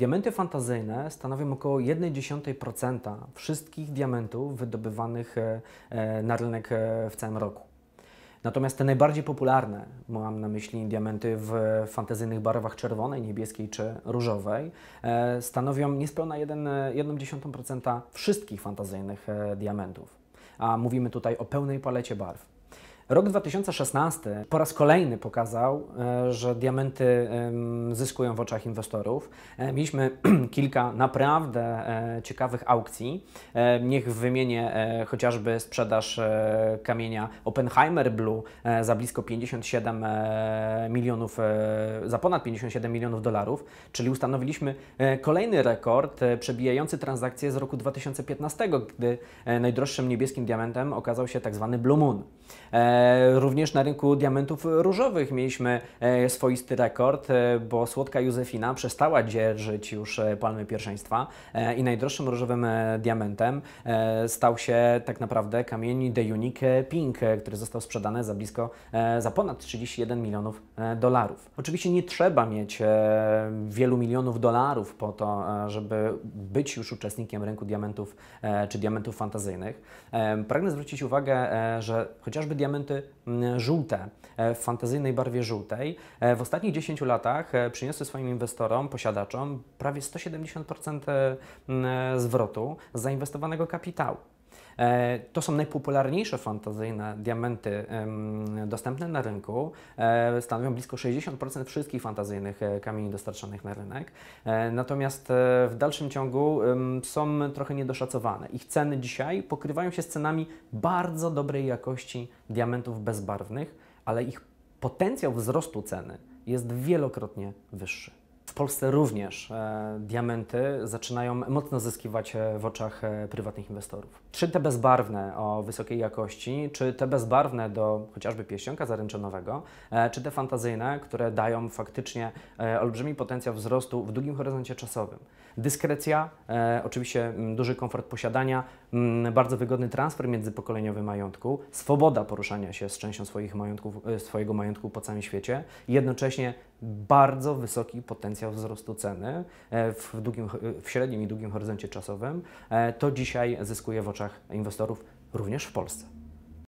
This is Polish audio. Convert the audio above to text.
Diamenty fantazyjne stanowią około 1,1% wszystkich diamentów wydobywanych e, e, na rynek e, w całym roku. Natomiast te najbardziej popularne, mam na myśli diamenty w fantazyjnych barwach czerwonej, niebieskiej czy różowej, stanowią niespełna 1,1% wszystkich fantazyjnych diamentów. A mówimy tutaj o pełnej palecie barw. Rok 2016 po raz kolejny pokazał, e, że diamenty zyskują w oczach inwestorów. E, mieliśmy kilka naprawdę e, ciekawych aukcji. Niech wymienię chociażby sprzedaż kamienia Oppenheimer Blue za blisko 57 milionów, za ponad 57 milionów dolarów, czyli ustanowiliśmy kolejny rekord przebijający transakcję z roku 2015, gdy najdroższym niebieskim diamentem okazał się tak zwany Blue Moon. Również na rynku diamentów różowych mieliśmy e, swoisty rekord, e, bo słodka Józefina przestała dzierżyć już e, palmy pierwszeństwa i najdroższym różowym diamentem stał się tak naprawdę kamień The Unique Pink, który został sprzedany za blisko, za ponad 31 milionów dolarów. Oczywiście nie trzeba mieć wielu milionów dolarów po to, żeby być już uczestnikiem rynku diamentów czy diamentów fantazyjnych. Pragnę zwrócić uwagę, że chociażby diamenty Mm, żółte, e, w fantazyjnej barwie żółtej, e, w ostatnich 10 latach e, przyniosły swoim inwestorom, posiadaczom prawie 170% mm, zwrotu zainwestowanego kapitału. E, to są najpopularniejsze fantazyjne diamenty dostępne na rynku. E, stanowią blisko 60% wszystkich fantazyjnych e, kamieni dostarczanych na rynek. Natomiast w dalszym ciągu są trochę niedoszacowane. Ich ceny dzisiaj pokrywają się z cenami bardzo dobrej jakości diamentów bezbarwnych, ale ich potencjał wzrostu ceny jest wielokrotnie wyższy. Polsce również e, diamenty zaczynają mocno zyskiwać e, w oczach e, prywatnych inwestorów. Czy te bezbarwne o wysokiej jakości, czy te bezbarwne do chociażby pierścionka zaręczynowego, czy te fantazyjne, które dają faktycznie olbrzymi potencjał wzrostu w długim horyzoncie czasowym. Dyskrecja, oczywiście duży komfort posiadania, Mm, bardzo wygodny transfer międzypokoleniowy majątku, swoboda poruszania się z częścią swoich majątków, e, swojego majątku po całym świecie, jednocześnie bardzo wysoki potencjał wzrostu ceny e, w, długim, e, w średnim i długim horyzoncie czasowym, to dzisiaj zyskuje w oczach inwestorów również w Polsce.